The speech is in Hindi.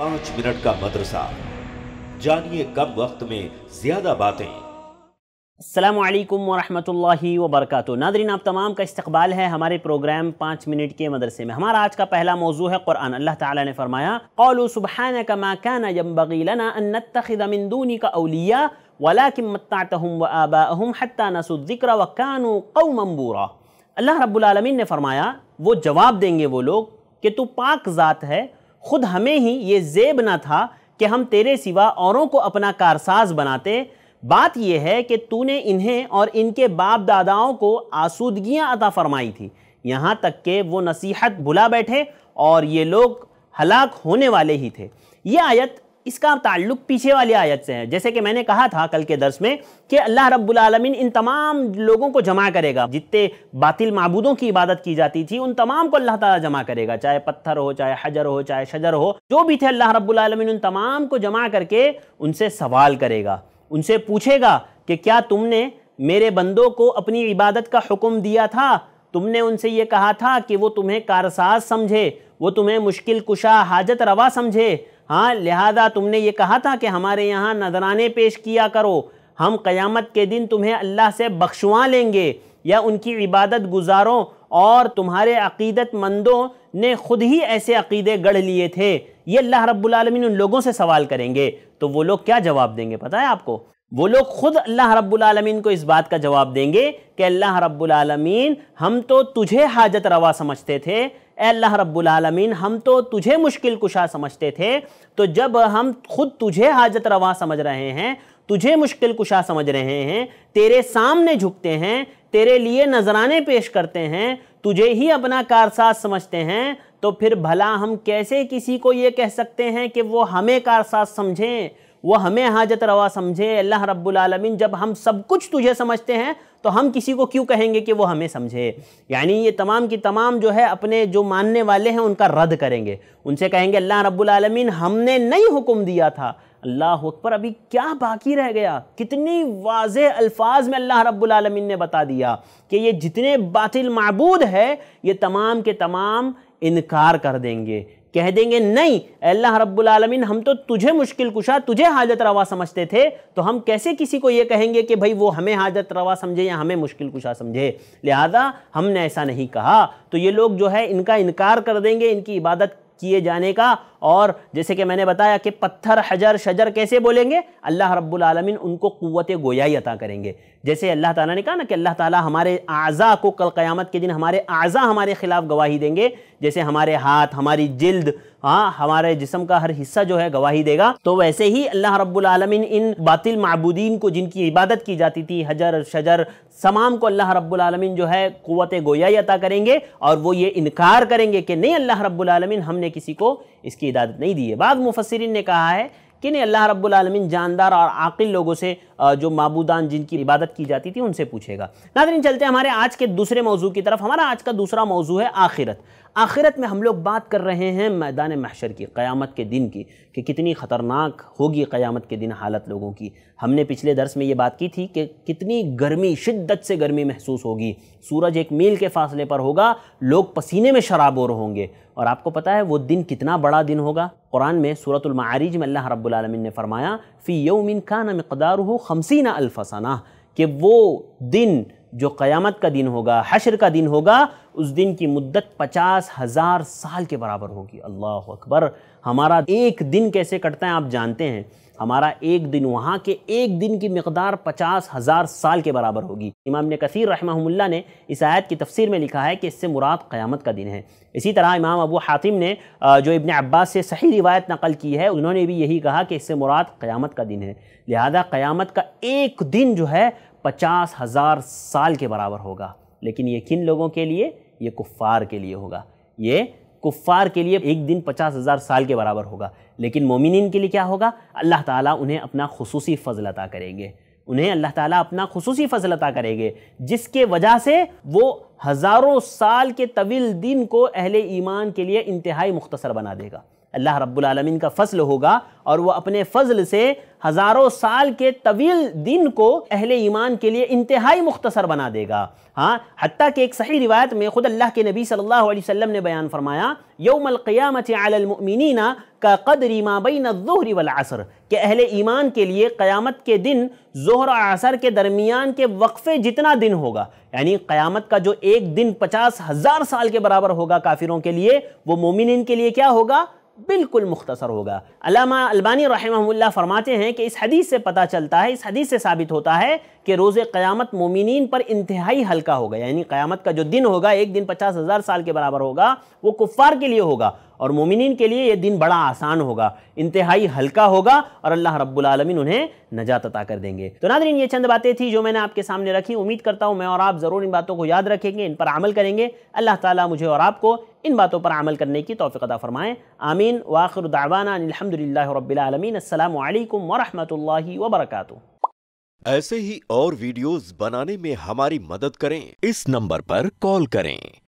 पांच मिनट का मदरसा जानिए कम वक्त में ज्यादा बातें अल्लाम वरहमतुल्लाहि वरक नादरीन आप तमाम का इस्तबाल है हमारे प्रोग्राम पाँच मिनट के मदरसे में हमारा आज का पहला मौजू है कुरान अल्लाह ताला ने फरमाया कौलु सुबहान का माकाना यम्बगीलना अन्नतखिदमिंदूनी का अलिया वला कि मत्तातहम व आबाहम हत्ता नसुद्दिक्र व कानू कौमबूरा अल्लाह रब्बुल आलमीन ने फरमाया वो जवाब देंगे वो लोग कि तू पाक ज़ात है खुद हमें ही ये जेब ना था कि हम तेरे सिवा औरों को अपना कारसाज बनाते बात यह है कि तूने इन्हें और इनके बाप दादाओं को आसूदगियाँ अता फरमाई थी यहाँ तक के वो नसीहत भुला बैठे और ये लोग हलाक होने वाले ही थे ये आयत इसका ताल्लुक पीछे वाली आयत से है जैसे कि मैंने कहा था कल के दर्स में कि अल्लाह रब्बुल आलमीन इन तमाम लोगों को जमा करेगा जितने बातिल मबूदों की इबादत की जाती थी उन तमाम को अल्लाह ताला जमा करेगा चाहे पत्थर हो चाहे हजर हो चाहे शजर हो जो भी थे अल्लाह रब्बुल आलमीन उन तमाम को जमा करके उनसे सवाल करेगा उनसे पूछेगा कि क्या तुमने मेरे बंदों को अपनी इबादत का हुक्म दिया था तुमने उनसे ये कहा था कि वो तुम्हें कारसाज समझे वो तुम्हें मुश्किल कुशा हाजत रवा समझे हाँ लिहाजा तुमने ये कहा था कि हमारे यहाँ नजराने पेश किया करो हम क़यामत के दिन तुम्हें अल्लाह से बख्शवा लेंगे या उनकी इबादत गुजारों और तुम्हारे अकीदतमंदों ने ख़ुद ही ऐसे अकीदे गढ़ लिए थे ये अल्लाह रब्बुल उन लोगों से सवाल करेंगे तो वो लोग क्या जवाब देंगे पता है आपको वो लोग ख़ुद अल्लाह रब्बुल को इस बात का जवाब देंगे कि अल्लाह रब्बुल हम तो तुझे हाजत रवा समझते थे अल्लाह रब्बुल आलमीन हम तो तुझे मुश्किल कुशा समझते थे तो जब हम खुद तुझे हाजत रवा समझ रहे हैं तुझे मुश्किल कुशा समझ रहे हैं तेरे सामने झुकते हैं तेरे लिए नजराने पेश करते हैं तुझे ही अपना कारसाज समझते हैं तो फिर भला हम कैसे किसी को ये कह सकते हैं कि वो हमें कारसाज समझें वो हमें हाजत रवा समझे अल्लाह रब्बुलमीन जब हम सब कुछ तुझे समझते हैं तो हम किसी को क्यों कहेंगे कि वो हमें समझे यानी ये तमाम की तमाम जो है अपने जो मानने वाले हैं उनका रद्द करेंगे उनसे कहेंगे अल्लाह रब्बुलमीन हमने नहीं हुक्म दिया था अल्लाह अकबर अभी क्या बाकी रह गया कितनी वाज अल्फाज में अल्लाह रब्बुलमीन ने बता दिया कि ये जितने बातिल मबूद है ये तमाम के तमाम इनकार कर देंगे कह देंगे नहीं अल्लाह रब्बुल आलमीन हम तो तुझे मुश्किल कुशा तुझे हाजत रवा समझते थे तो हम कैसे किसी को ये कहेंगे कि भाई वो हमें हाजत रवा समझे या हमें मुश्किल कुशा समझे लिहाजा हमने ऐसा नहीं कहा तो ये लोग जो है इनका इनकार कर देंगे इनकी इबादत किए जाने का और जैसे कि मैंने बताया कि पत्थर हजर शजर कैसे बोलेंगे अल्लाह रब्बुल उनको क़वत गोयाई अता करेंगे जैसे अल्लाह ताला ने कहा ना कि अल्लाह ताला हमारे आज़ा को कल क़यामत के दिन हमारे आज़ा हमारे ख़िलाफ़ गवाही देंगे जैसे हमारे हाथ हमारी जिल्द हाँ हमारे जिसम का हर हिस्सा जो है गवाही देगा तो वैसे ही अल्लाह रब्बुल इन बातिल मबूदीन को जिनकी इबादत की जाती थी हजर शजर समाम को अल्लाह रब्बुलमिन जो है क़वत गोया अता करेंगे और वो ये इनकार करेंगे कि नहीं अल्लाह रब्बुलमिन हमने किसी को इसकी इजाज़त नहीं दी है बाद मुफसरिन ने कहा है कि नहीं अल्लाह रब्बुलमिन जानदार और आकिल लोगों से जो माबूदान जिनकी इबादत की जाती थी उनसे पूछेगा नादरीन चलते हैं हमारे आज के दूसरे मौजू की तरफ हमारा आज का दूसरा मौजू है आखिरत आखिरत में हम लोग बात कर रहे हैं मैदान महशर की क़्यामत के दिन की कि कितनी ख़तरनाक होगी क़्यामत के दिन हालत लोगों की हमने पिछले दर्स में ये बात की थी कि कितनी गर्मी शिद्दत से गर्मी महसूस होगी सूरज एक मील के फासले पर होगा लोग पसीने में शराबोर होंगे और आपको पता है वो दिन कितना बड़ा दिन होगा कुरान में सूरतमारीज में अल्लाह रब्बुल ने फरमाया फ़ी यौमिन का नमकदार खमसीना अल्फसना कि वो दिन जो क़यामत का दिन होगा हशर का दिन होगा उस दिन की मुद्दत पचास हज़ार साल के बराबर होगी अल्लाह अकबर हमारा एक दिन कैसे कटता है आप जानते हैं हमारा एक दिन वहाँ के एक दिन की मकदार पचास हज़ार साल के बराबर होगी इमाम ने कसीर रहमहुल्ला ने इस आयत की तफसीर में लिखा है कि इससे मुराद क़यामत का दिन है इसी तरह इमाम अबू हातिम ने जो इबन अब्बास से सही रिवायत नकल की है उन्होंने भी यही कहा कि इससे मुराद क़यामत का दिन है लिहाजा क़यामत का एक दिन जो है पचास हज़ार साल के बराबर होगा लेकिन ये किन लोगों के लिए ये कुफ़ार के लिए होगा ये कुफ़ार के लिए एक दिन पचास हज़ार साल के बराबर होगा लेकिन मोमिन के लिए क्या होगा अल्लाह ताला उन्हें अपना खसूसी फ़जल अता करेंगे उन्हें अल्लाह ताला अपना खसूसी फ़जल अता करेंगे जिसके वजह से वो हज़ारों साल के तवील दिन को अहले ईमान के लिए इंतहाई मुख्तसर बना देगा अल्लाह रब्लमिन का फ़सल होगा और वह अपने फ़जल से हज़ारों साल के तवील दिन को अहले ईमान के लिए इंतहाई मुख्तसर बना देगा हाँ हती कि एक सही रिवायत में ख़ुद अल्लाह के नबी सल्लल्लाहु अलैहि वसल्लम ने बयान फरमाया यौमक़ियामत आलमिनना का कदर माबिनहरी असर के अहले ईमान के लिए क़यामत के दिन जहर असर के दरमियान के वक्फ़े जितना दिन होगा यानी क़यामत का जो एक दिन पचास हज़ार साल के बराबर होगा काफिरों के लिए वो मोमिन के लिए क्या होगा बिल्कुल मुख्तसर होगा अलामा अल्बानी फरमाते हैं कि इस हदीस से पता चलता है इस हदीस से साबित होता है कि रोज़ क़यामत मोमिन पर इंतहाई हल्का होगा यानी क़यामत का जो दिन होगा एक दिन पचास हज़ार साल के बराबर होगा वो कुफ़ार के लिए होगा और मोमिन के लिए ये दिन बड़ा आसान होगा इंतहाई हल्का होगा और अल्लाह रब्बुलमिन उन्हें नजात अता कर देंगे तो नादरीन ये चंद बातें थी जो मैंने आपके सामने रखी उम्मीद करता हूँ मैं और आप ज़रूर इन बातों को याद रखेंगे इन पर अमल करेंगे अल्लाह ताली मुझे और आपको इन बातों पर अमल करने की तोफ़ा फ़रमाएँ आमीन वाखिर दावाना अलहमदिल्ला रबीआलमीन अल्लाम वरहमल वबरकू ऐसे ही और वीडियोस बनाने में हमारी मदद करें इस नंबर पर कॉल करें